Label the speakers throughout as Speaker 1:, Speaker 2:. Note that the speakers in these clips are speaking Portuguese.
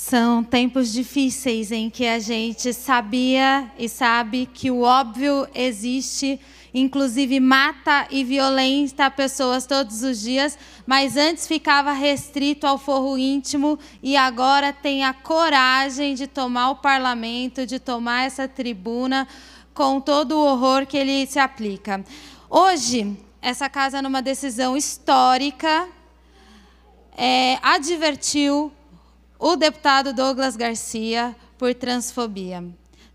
Speaker 1: São tempos difíceis em que a gente sabia e sabe que o óbvio existe, inclusive mata e violenta pessoas todos os dias, mas antes ficava restrito ao forro íntimo e agora tem a coragem de tomar o parlamento, de tomar essa tribuna com todo o horror que ele se aplica. Hoje, essa casa, numa decisão histórica, é, advertiu o deputado Douglas Garcia por transfobia.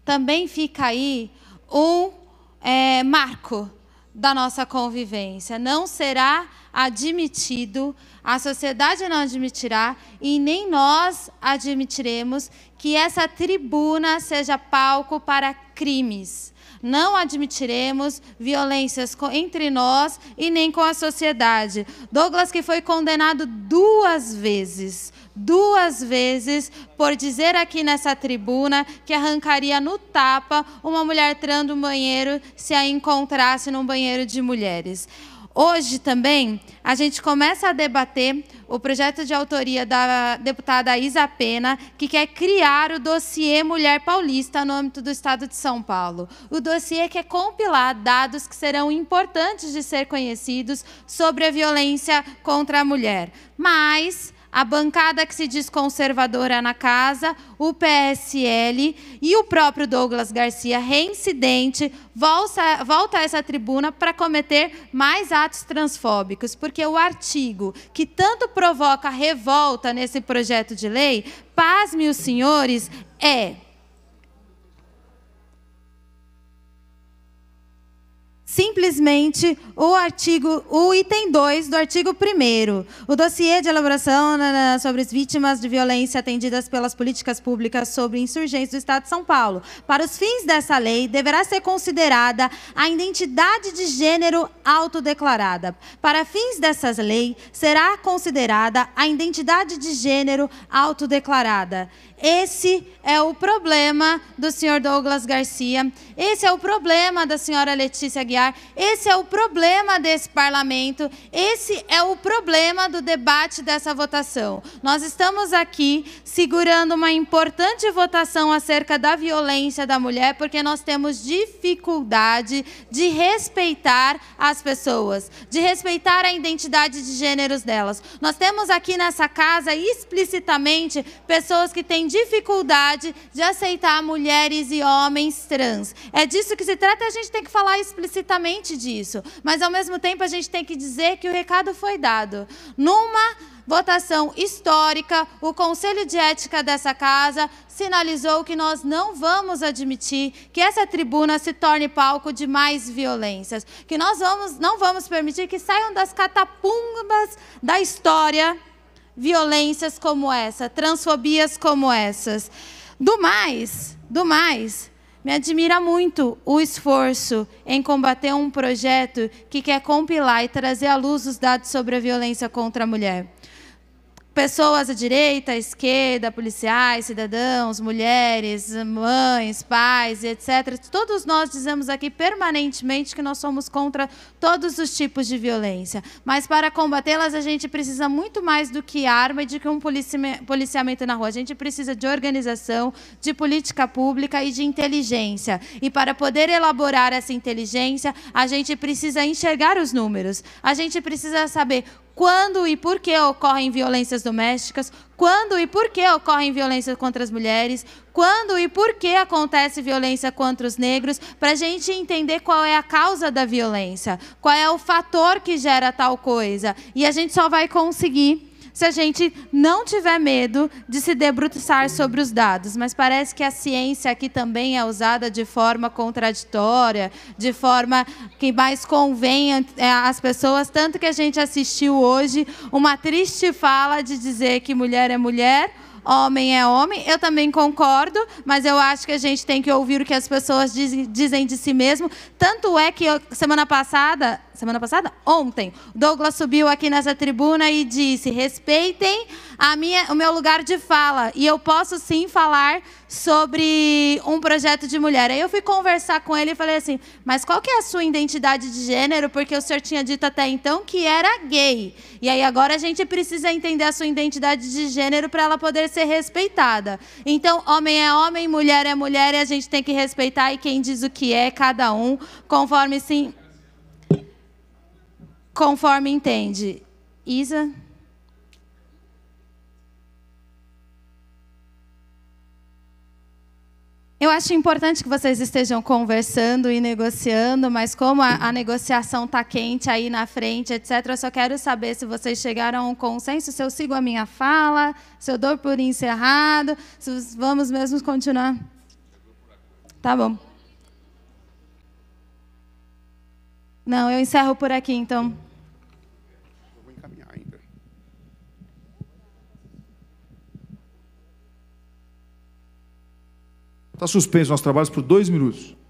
Speaker 1: Também fica aí um é, marco da nossa convivência. Não será admitido, a sociedade não admitirá e nem nós admitiremos que essa tribuna seja palco para crimes. Não admitiremos violências entre nós e nem com a sociedade. Douglas, que foi condenado duas vezes, duas vezes, por dizer aqui nessa tribuna que arrancaria no tapa uma mulher trans do banheiro se a encontrasse num banheiro de mulheres. Hoje também a gente começa a debater o projeto de autoria da deputada Isa Pena, que quer criar o dossiê Mulher Paulista no âmbito do Estado de São Paulo. O dossiê quer é compilar dados que serão importantes de ser conhecidos sobre a violência contra a mulher. Mas a bancada que se diz conservadora na casa, o PSL e o próprio Douglas Garcia, reincidente, volta, volta a essa tribuna para cometer mais atos transfóbicos, porque o artigo que tanto provoca revolta nesse projeto de lei, pasme os senhores, é simplesmente o artigo, o item 2 do artigo 1 O dossiê de elaboração né, né, sobre as vítimas de violência atendidas pelas políticas públicas sobre insurgentes do Estado de São Paulo. Para os fins dessa lei, deverá ser considerada a identidade de gênero autodeclarada. Para fins dessas leis, será considerada a identidade de gênero autodeclarada. Esse é o problema do senhor Douglas Garcia, esse é o problema da senhora Letícia Aguiar, esse é o problema desse parlamento, esse é o problema do debate dessa votação. Nós estamos aqui segurando uma importante votação acerca da violência da mulher, porque nós temos dificuldade de respeitar as pessoas, de respeitar a identidade de gêneros delas. Nós temos aqui nessa casa explicitamente pessoas que têm dificuldade de aceitar mulheres e homens trans. É disso que se trata e a gente tem que falar explicitamente disso. Mas, ao mesmo tempo, a gente tem que dizer que o recado foi dado. Numa votação histórica, o Conselho de Ética dessa casa sinalizou que nós não vamos admitir que essa tribuna se torne palco de mais violências, que nós vamos, não vamos permitir que saiam das catapumbas da história violências como essa, transfobias como essas. Do mais, do mais, me admira muito o esforço em combater um projeto que quer compilar e trazer à luz os dados sobre a violência contra a mulher pessoas à direita, à esquerda, policiais, cidadãos, mulheres, mães, pais, etc. Todos nós dizemos aqui permanentemente que nós somos contra todos os tipos de violência. Mas para combatê-las, a gente precisa muito mais do que arma e de que um policiamento na rua. A gente precisa de organização, de política pública e de inteligência. E para poder elaborar essa inteligência, a gente precisa enxergar os números. A gente precisa saber quando e por que ocorrem violências domésticas, quando e por que ocorrem violências contra as mulheres, quando e por que acontece violência contra os negros, para a gente entender qual é a causa da violência, qual é o fator que gera tal coisa. E a gente só vai conseguir se a gente não tiver medo de se debruçar sobre os dados. Mas parece que a ciência aqui também é usada de forma contraditória, de forma que mais convém é, às pessoas. Tanto que a gente assistiu hoje uma triste fala de dizer que mulher é mulher homem é homem. Eu também concordo, mas eu acho que a gente tem que ouvir o que as pessoas dizem, dizem de si mesmo. Tanto é que eu, semana passada semana passada? Ontem. Douglas subiu aqui nessa tribuna e disse: respeitem a minha, o meu lugar de fala. E eu posso sim falar sobre um projeto de mulher. Aí eu fui conversar com ele e falei assim: mas qual que é a sua identidade de gênero? Porque o senhor tinha dito até então que era gay. E aí agora a gente precisa entender a sua identidade de gênero para ela poder ser respeitada. Então, homem é homem, mulher é mulher, e a gente tem que respeitar e quem diz o que é, cada um, conforme sim conforme entende. Isa? Eu acho importante que vocês estejam conversando e negociando, mas como a, a negociação está quente aí na frente, etc., eu só quero saber se vocês chegaram a um consenso, se eu sigo a minha fala, se eu dou por encerrado, se vamos mesmo continuar. Tá bom. Não, eu encerro por aqui, então. Eu vou encaminhar ainda. Está suspenso nossos trabalhos por dois minutos.